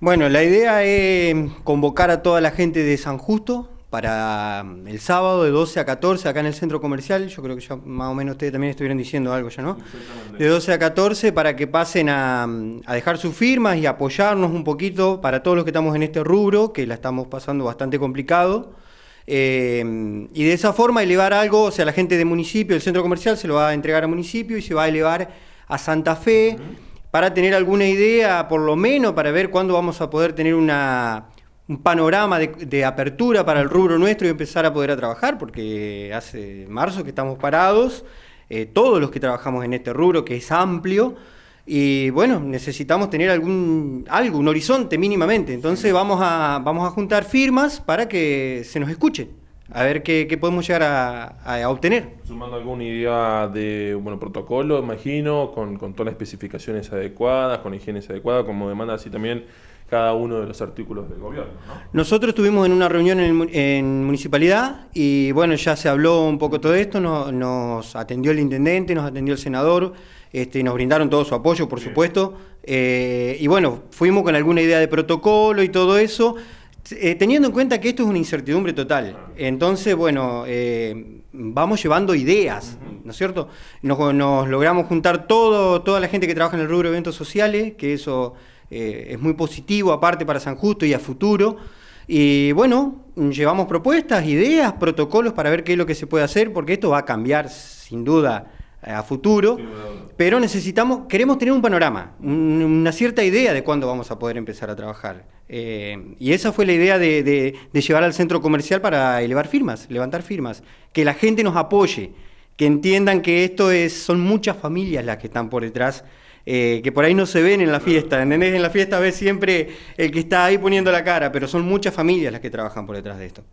Bueno, la idea es convocar a toda la gente de San Justo para mm, el sábado de 12 a 14 acá en el centro comercial. Yo creo que ya más o menos ustedes también estuvieron diciendo algo ya, ¿no? De 12 a 14 para que pasen mm, a, dejar sus firmas y apoyarnos un poquito para todos los que estamos en este rubro, que la estamos pasando bastante complicado. Eh, y de esa forma elevar algo, o sea, la gente de municipio, el centro comercial se lo va a entregar al municipio y se va a elevar a Santa Fe para tener alguna idea, por lo menos, para ver cuándo vamos a poder tener una, un panorama de, apertura para el rubro nuestro y empezar a poder trabajar, porque hace marzo que estamos parados, eh, todos los que trabajamos en este rubro, que es amplio, y bueno, necesitamos tener algún algo, un horizonte mínimamente. Entonces vamos a, vamos a juntar firmas para que se nos escuchen a ver qué, podemos llegar a, obtener. Sumando alguna idea de bueno, protocolo, imagino, con, todas las especificaciones adecuadas, con higiene adecuada como demanda así también cada uno de los artículos del gobierno. Nosotros estuvimos en una reunión en, municipalidad y bueno, ya se habló un poco todo esto, nos, atendió el intendente, nos atendió el senador, este, nos brindaron todo su apoyo, por supuesto, eh, y bueno, fuimos con alguna idea de protocolo y todo eso. Eh, teniendo en cuenta que esto es una incertidumbre total, entonces, bueno, eh, vamos llevando ideas, ¿no es cierto? Nos, logramos juntar todo, toda la gente que trabaja en el rubro de eventos sociales, que eso eh, es muy positivo aparte para San Justo y a futuro. Y bueno, llevamos propuestas, ideas, protocolos para ver qué es lo que se puede hacer, porque esto va a cambiar sin duda a futuro, pero necesitamos, queremos tener un panorama, una cierta idea de cuándo vamos a poder empezar a trabajar. Eh, y esa fue la idea de, llevar al centro comercial para elevar firmas, levantar firmas, que la gente nos apoye, que entiendan que esto es, son muchas familias las que están por detrás. Eh, que por ahí no se ven en la fiesta, ¿entendés? En la fiesta ves siempre el que está ahí poniendo la cara, pero son muchas familias las que trabajan por detrás de esto.